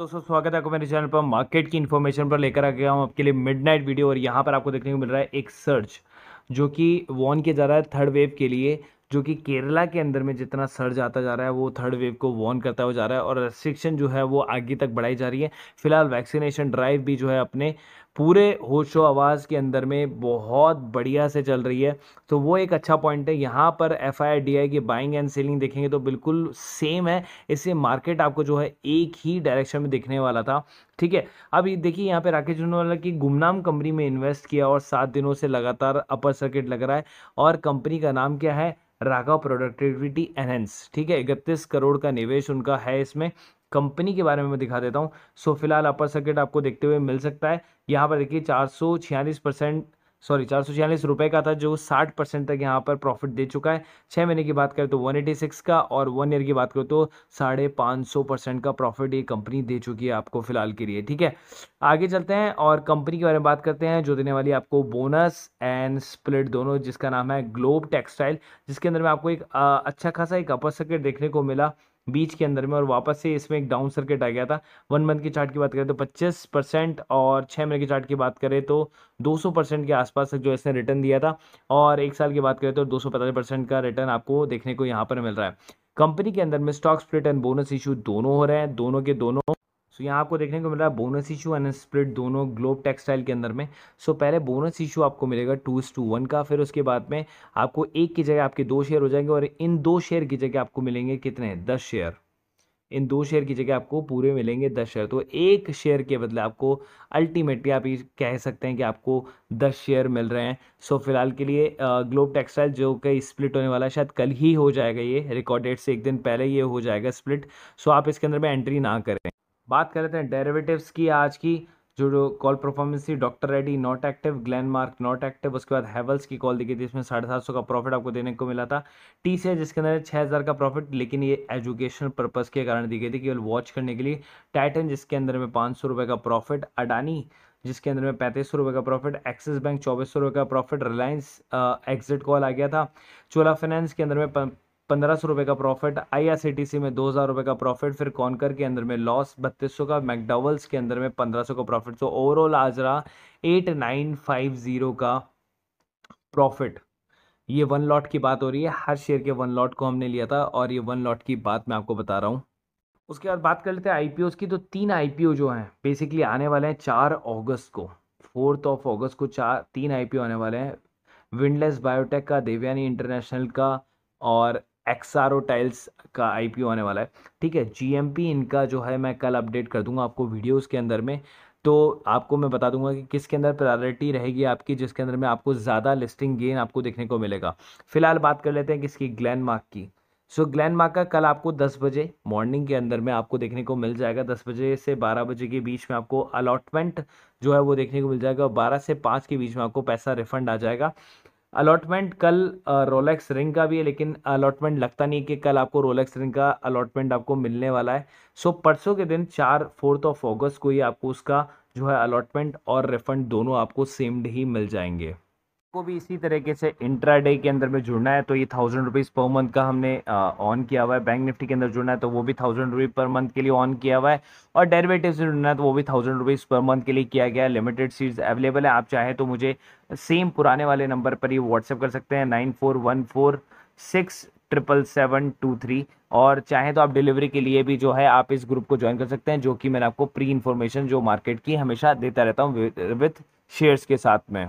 दोस्तों स्वागत है आपको मेरे चैनल पर मार्केट की इन्फॉर्मेशन पर लेकर आ गया हूँ आपके लिए मिडनाइट वीडियो और यहाँ पर आपको देखने को मिल रहा है एक सर्च जो कि वॉन किया जा रहा है थर्ड वेव के लिए जो कि केरला के अंदर में जितना सर्ज आता जा रहा है वो थर्ड वेव को वॉर्न करता हुआ जा रहा है और रेस्ट्रिक्शन जो है वो आगे तक बढ़ाई जा रही है फिलहाल वैक्सीनेशन ड्राइव भी जो है अपने पूरे होशो आवाज़ के अंदर में बहुत बढ़िया से चल रही है तो वो एक अच्छा पॉइंट है यहाँ पर एफ आई डी आई की बाइंग एंड सेलिंग देखेंगे तो बिल्कुल सेम है इससे मार्केट आपको जो है एक ही डायरेक्शन में दिखने वाला था ठीक है अब देखिए यहाँ पे राकेश जुनवाला की गुमनाम कंपनी में इन्वेस्ट किया और सात दिनों से लगातार अपर सर्किट लग रहा है और कंपनी का नाम क्या है राघव प्रोडक्टिविटी एनहेंस ठीक है इकतीस करोड़ का निवेश उनका है इसमें कंपनी के बारे में मैं दिखा देता हूँ सो फिलहाल अपर सर्किट आपको देखते हुए मिल सकता है यहाँ पर देखिए चार सौ छियालीस परसेंट सॉरी चार सौ छियालीस रुपये का था जो साठ परसेंट तक यहाँ पर प्रॉफिट दे चुका है छः महीने की बात करें तो वन एटी सिक्स का और वन ईयर की बात करें तो साढ़े पाँच सौ परसेंट का प्रॉफिट ये कंपनी दे चुकी है आपको फिलहाल के लिए ठीक है आगे चलते हैं और कंपनी के बारे में बात करते हैं जो देने वाली आपको बोनस एंड स्प्लिट दोनों जिसका नाम है ग्लोब टेक्सटाइल जिसके अंदर में आपको एक आ, अच्छा खासा एक अपर सर्किट देखने को मिला बीच के अंदर में और वापस से इसमें एक डाउन सर्किट आ गया था वन मंथ के चार्ट की बात करें तो 25 परसेंट और छः महीने के चार्ट की बात करें तो 200 परसेंट के आसपास तक जो इसने रिटर्न दिया था और एक साल की बात करें तो दो परसेंट का रिटर्न आपको देखने को यहाँ पर मिल रहा है कंपनी के अंदर में stock split and bonus issue दोनों हो रहे हैं दोनों के दोनों सो यहाँ आपको देखने को मिल रहा है बोनस इशू एंड स्प्लिट दोनों ग्लोब टेक्सटाइल के अंदर में सो so, पहले बोनस इशू आपको मिलेगा टू इस टू वन का फिर उसके बाद में आपको एक की जगह आपके दो शेयर हो जाएंगे और इन दो शेयर की जगह आपको मिलेंगे कितने दस शेयर इन दो शेयर की जगह आपको पूरे मिलेंगे दस शेयर तो एक शेयर के बदले आपको अल्टीमेटली आप ये कह सकते हैं कि आपको दस शेयर मिल रहे हैं सो फिलहाल के लिए ग्लोब टेक्सटाइल जो कि स्प्लिट होने वाला है शायद कल ही हो जाएगा ये रिकॉर्डेड से एक दिन पहले ये हो जाएगा स्प्लिट सो आप इसके अंदर में एंट्री ना करें बात कर लेते हैं डेरिवेटिव्स की आज की जो कॉल परफॉर्मेंस थी doctor Reddy not active Glenmark मार्क नॉट एक्टिव उसके बाद हैवल्स की कॉल दी गई थी इसमें साढ़े सात सौ का प्रॉफिट आपको देने को मिला था टी सी जिसके अंदर छः हज़ार का प्रॉफिट लेकिन ये एजुकेशन पर्पज़ के कारण दी गई थी केवल वॉच करने के लिए टाइटन जिसके अंदर में पाँच सौ रुपये का प्रॉफिट अडानी जिसके अंदर में पैंतीस सौ रुपये का प्रॉफिट एक्सिस बैंक चौबीस सौ रुपये का प्रॉफिट रिलायंस एग्जिट कॉल आ गया था चोला फाइनेंस के अंदर में पंद्रह सौ रुपये का प्रॉफिट आईआरसीटीसी में दो हज़ार रुपये का प्रॉफिट फिर कॉनकर के अंदर में लॉस बत्तीस सौ का मैकडावल्स के अंदर में पंद्रह सौ का प्रॉफिट तो ओवरऑल आज रहा एट नाइन फाइव ज़ीरो का प्रॉफिट ये वन लॉट की बात हो रही है हर शेयर के वन लॉट को हमने लिया था और ये वन लॉट की बात मैं आपको बता रहा हूँ उसके बाद बात कर लेते हैं आई की तो तीन आई जो हैं बेसिकली आने वाले हैं चार अगस्त को फोर्थ ऑफ अगस्त को चार तीन आई आने वाले हैं विंडलेस बायोटेक का देवयानी इंटरनेशनल का और ओ टाइल्स का ओ आने वाला है ठीक है पी इनका जो है मैं कल अपडेट कर दूंगा आपको वीडियोज़ के अंदर में तो आपको मैं बता दूंगा कि किसके अंदर प्रायोरिटी रहेगी आपकी जिसके अंदर में आपको ज़्यादा लिस्टिंग गेन आपको देखने को मिलेगा फिलहाल बात कर लेते हैं किसकी ग्लैन मार्क की सो so, ग्लैन मार्क का कल आपको 10 बजे मॉर्निंग के अंदर में आपको देखने को मिल जाएगा 10 बजे से 12 बजे के बीच में आपको अलॉटमेंट जो है वो देखने को मिल जाएगा और 12 से 5 के बीच में आपको पैसा रिफंड आ जाएगा अलॉटमेंट कल रोलेक्स रिंग का भी है लेकिन अलॉटमेंट लगता नहीं कि कल आपको रोलेक्स रिंग का अलॉटमेंट आपको मिलने वाला है सो परसों के दिन चार फोर्थ ऑफ अगस्त को ही आपको उसका जो है अलॉटमेंट और रिफंड दोनों आपको सेम डे ही मिल जाएंगे आपको भी इसी तरीके से इंट्रा डे के अंदर में जुड़ना है तो ये थाउजेंड रुपीज़ पर मंथ का हमने ऑन किया हुआ है बैंक निफ्टी के अंदर जुड़ना है तो वो भी थाउजेंड रुपीज़ पर मंथ के लिए ऑन किया हुआ है और डेरिवेटिव से जुड़ना है तो वो भी थाउजेंड रुपीज़ पर मंथ के लिए किया गया है लिमिटेड सीट्स अवेलेबल है आप चाहें तो मुझे सेम पुराने वाले नंबर पर ही व्हाट्सअप कर सकते हैं nine four one four six triple seven two three और चाहे तो आप डिलीवरी के लिए भी जो है आप इस ग्रुप को ज्वाइन कर सकते हैं जो कि मैंने आपको प्री इन्फॉर्मेशन जो मार्केट की हमेशा देता रहता हूँ विथ शेयर्स के साथ में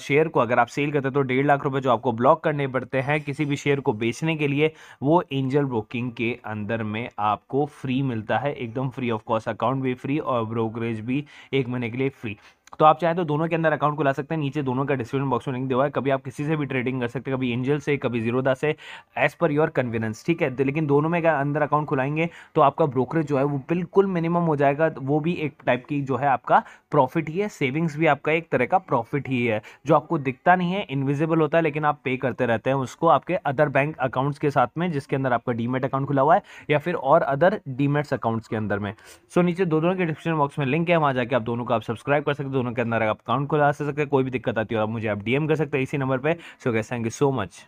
शेयर को अगर आप सेल करते हैं तो डेढ़ लाख रुपए जो आपको ब्लॉक करने पड़ते हैं किसी भी शेयर को बेचने के लिए वो एंजल ब्रोकिंग के अंदर में आपको फ्री मिलता है एकदम फ्री ऑफ कॉस्ट अकाउंट भी फ्री और ब्रोकरेज भी एक महीने के लिए फ्री तो आप चाहें तो दोनों के अंदर अकाउंट खुला सकते हैं नीचे दोनों का डिस्क्रिप्शन बॉक्स में लिंक दिया है कभी आप किसी से भी ट्रेडिंग कर सकते हैं कभी एंजल से कभी जीरोदा से एज पर योर कन्वीनियंस ठीक है तो लेकिन दोनों में अंदर अकाउंट खुलाएंगे तो आपका ब्रोकरेज जो है वो बिल्कुल मिनिमम हो जाएगा वो भी एक टाइप की जो है आपका प्रॉफिट ही है सेविंग्स भी आपका एक तरह का प्रॉफिट ही है जो आपको दिखता नहीं है इनविजिबल होता है लेकिन आप पे करते रहते हैं उसको आपके अदर बैंक अकाउंट्स के साथ में जिसके अंदर आपका डीमेट अकाउंट खुला हुआ है या फिर और अदर डीमेट्स अकाउंट्स के अंदर में सो so, नीचे दोनों के डिस्क्रिप्शन बॉक्स में लिंक है वहाँ जाकर आप दोनों को आप सब्सक्राइब कर सकते दोनों के अंदर आप अकाउंट खुला सकते कोई भी दिक्कत आती हो आप मुझे आप डीएम कर सकते हैं इसी नंबर पर so guys thank you so much